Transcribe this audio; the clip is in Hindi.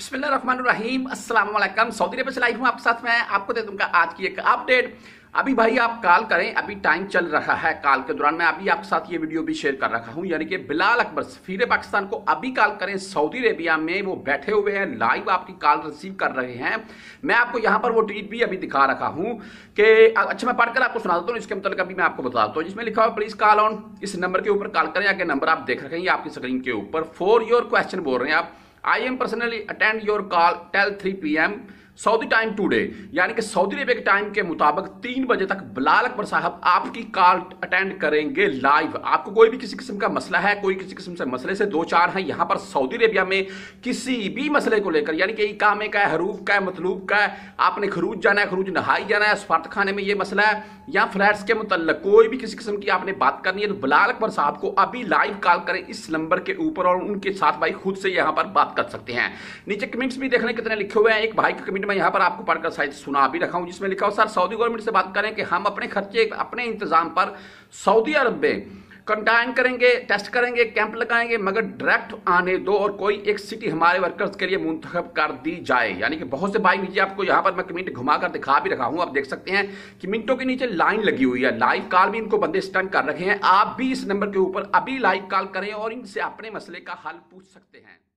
बसमीम असलम सऊदी अरब से लाइव हूँ आपके साथ में आपको दे दूंगा आज की एक अपडेट अभी भाई आप कॉल करें अभी टाइम चल रहा है कॉल के दौरान मैं अभी आपके साथ ये वीडियो भी शेयर कर रखा हूँ यानी कि बिलाल अकबर सफीर पाकिस्तान को अभी कॉल करें सऊदी अरेबिया में वो बैठे हुए हैं लाइव आपकी कॉल रिसीव कर रहे हैं मैं आपको यहाँ पर वो ट्वीट भी अभी दिखा रखा हूँ कि अच्छा मैं पढ़कर आपको सुना देता हूँ तो इसके मतलब अभी मैं आपको बता देता हूँ जिसमें लिखा हुआ प्लीज कॉल ऑन इस नंबर के ऊपर कॉल करें आगे नंबर आप देख रखेंगे आपकी स्क्रीन के ऊपर फॉर योर क्वेश्चन बोल रहे हैं आप I am personally attend your call till 3 p.m. Saudi time today यानी कि सऊदी अरेबिया के टाइम के मुताबिक तीन बजे तक बिलाल अकबर साहब आपकी कॉल अटेंड करेंगे लाइव आपको कोई भी किसी किस्म का मसला है कोई किसी किस्म से मसले से दो चार हैं यहाँ पर सऊदी अरेबिया में किसी भी मसले को लेकर यानी कि इकामे का है हरूफ का है मतलूब का है आपने खरूज जाना है खरूज नहाई जाना है स्वार्थ खाने में ये मसला है या फ्लैट्स के मुतलक कोई भी किसी किस्म की आपने बात करनी है तो बिलाल अकबर साहब को अभी लाइव कॉल करें इस नंबर के ऊपर और उनके साथ भाई खुद से यहाँ पर बात कर सकते हैं नीचे कमेंट्स भी देख रहे कितने लिखे हुए हैं एक भाई के कमेंट पॉइंट मैं यहाँ पर आपको पढ़कर शायद सुना भी रखा हूँ जिसमें लिखा हो सर सऊदी गवर्नमेंट से बात करें कि हम अपने खर्चे अपने इंतजाम पर सऊदी अरब में कंटाइन करेंगे टेस्ट करेंगे कैंप लगाएंगे मगर डायरेक्ट आने दो और कोई एक सिटी हमारे वर्कर्स के लिए मुंतखब कर दी जाए यानी कि बहुत से भाई नीचे आपको यहाँ पर मैं कमेंट घुमाकर दिखा भी रखा हूँ आप देख सकते हैं कि मिनटों के नीचे लाइन लगी हुई है लाइव कॉल भी इनको बंदे स्टन कर रखे हैं आप भी इस नंबर के ऊपर अभी लाइव कॉल करें और इनसे अपने मसले का हल पूछ सकते हैं